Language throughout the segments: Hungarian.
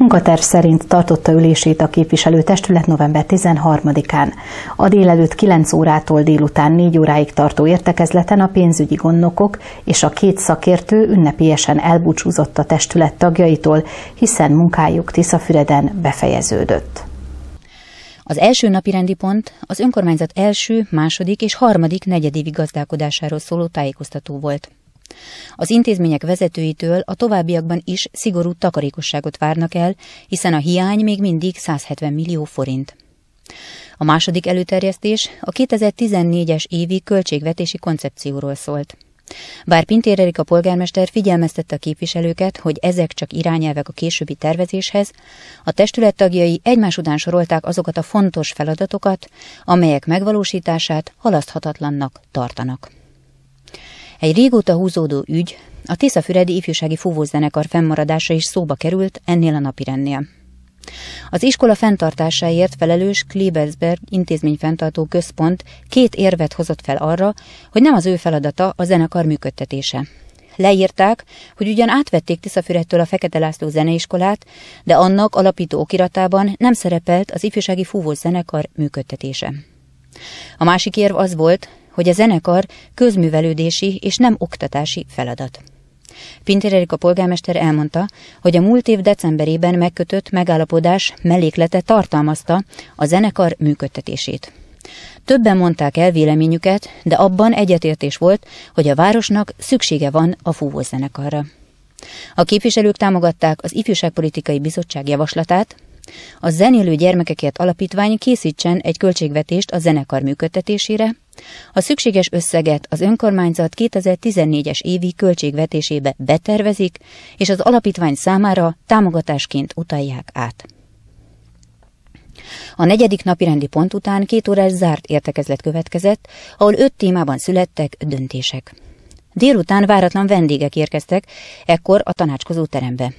Munkaterv szerint tartotta ülését a képviselőtestület november 13-án. A délelőtt 9 órától délután 4 óráig tartó értekezleten a pénzügyi gondnokok és a két szakértő ünnepélyesen elbúcsúzott a testület tagjaitól, hiszen munkájuk Tiszafüreden befejeződött. Az első napi rendi pont az önkormányzat első, második és harmadik negyedévi gazdálkodásáról szóló tájékoztató volt. Az intézmények vezetőitől a továbbiakban is szigorú takarékosságot várnak el, hiszen a hiány még mindig 170 millió forint. A második előterjesztés a 2014-es évi költségvetési koncepcióról szólt. Bár Pintér a polgármester figyelmeztette a képviselőket, hogy ezek csak irányelvek a későbbi tervezéshez, a testület tagjai egymás után sorolták azokat a fontos feladatokat, amelyek megvalósítását halaszthatatlannak tartanak. Egy régóta húzódó ügy, a Tiszafüredi ifjúsági fúvózenekar fennmaradása is szóba került ennél a napirendnél. Az iskola fenntartásáért felelős Klebelsberg intézményfenntartó központ két érvet hozott fel arra, hogy nem az ő feladata a zenekar működtetése. Leírták, hogy ugyan átvették Tiszafürettől a Fekete László zeneiskolát, de annak alapító okiratában nem szerepelt az ifjúsági fúvós zenekar működtetése. A másik érv az volt, hogy a zenekar közművelődési és nem oktatási feladat. Pintér Erika polgármester elmondta, hogy a múlt év decemberében megkötött megállapodás melléklete tartalmazta a zenekar működtetését. Többen mondták el véleményüket, de abban egyetértés volt, hogy a városnak szüksége van a fúvózenekarra. A képviselők támogatták az Ifjúságpolitikai Bizottság javaslatát, a Zenélő Gyermekekért Alapítvány készítsen egy költségvetést a zenekar működtetésére, a szükséges összeget az önkormányzat 2014-es évi költségvetésébe betervezik, és az alapítvány számára támogatásként utalják át. A negyedik napi rendi pont után két órás zárt értekezlet következett, ahol öt témában születtek döntések. Délután váratlan vendégek érkeztek, ekkor a tanácskozó terembe.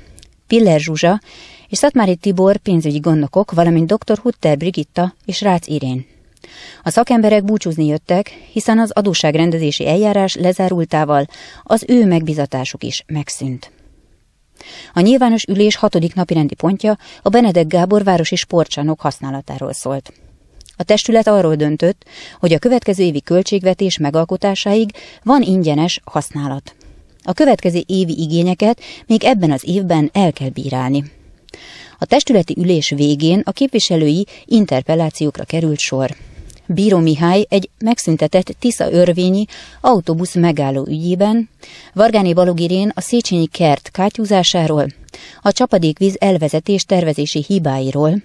Piller Zsuzsa és Szatmári Tibor pénzügyi gondnokok, valamint dr. Hutter Brigitta és Rácz Irén a szakemberek búcsúzni jöttek, hiszen az adósságrendezési eljárás lezárultával az ő megbizatásuk is megszűnt. A nyilvános ülés hatodik napirendi pontja a Benedek Gábor városi sportcsarnok használatáról szólt. A testület arról döntött, hogy a következő évi költségvetés megalkotásáig van ingyenes használat. A következő évi igényeket még ebben az évben el kell bírálni. A testületi ülés végén a képviselői interpellációkra került sor. Bíró Mihály egy megszüntetett Tisza örvényi autóbusz megálló ügyében, Vargáné Balogirén a Széchenyi kert kátyúzásáról, a csapadékvíz elvezetés tervezési hibáiról,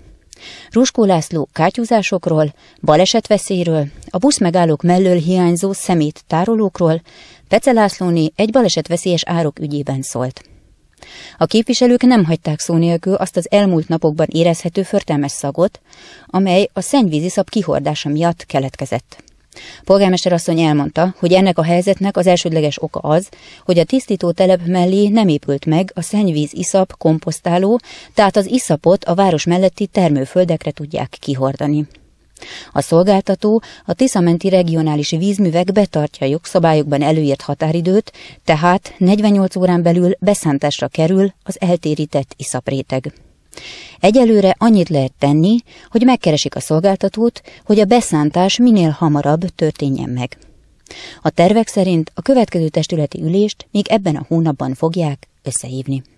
Ruskó László kátyúzásokról, balesetveszélyről, a busz megállók mellől hiányzó szemét tárolókról, Pece egy balesetveszélyes árok ügyében szólt. A képviselők nem hagyták szó nélkül azt az elmúlt napokban érezhető förtelmes szagot, amely a szennyvízi szab kihordása miatt keletkezett. Polgármester asszony elmondta, hogy ennek a helyzetnek az elsődleges oka az, hogy a tisztító telep mellé nem épült meg a szennyvíz iszap komposztáló, tehát az iszapot a város melletti termőföldekre tudják kihordani. A szolgáltató a Tiszamenti regionális vízművek betartja jogszabályokban előírt határidőt, tehát 48 órán belül beszántásra kerül az eltérített iszapréteg. Egyelőre annyit lehet tenni, hogy megkeresik a szolgáltatót, hogy a beszántás minél hamarabb történjen meg. A tervek szerint a következő testületi ülést még ebben a hónapban fogják összehívni.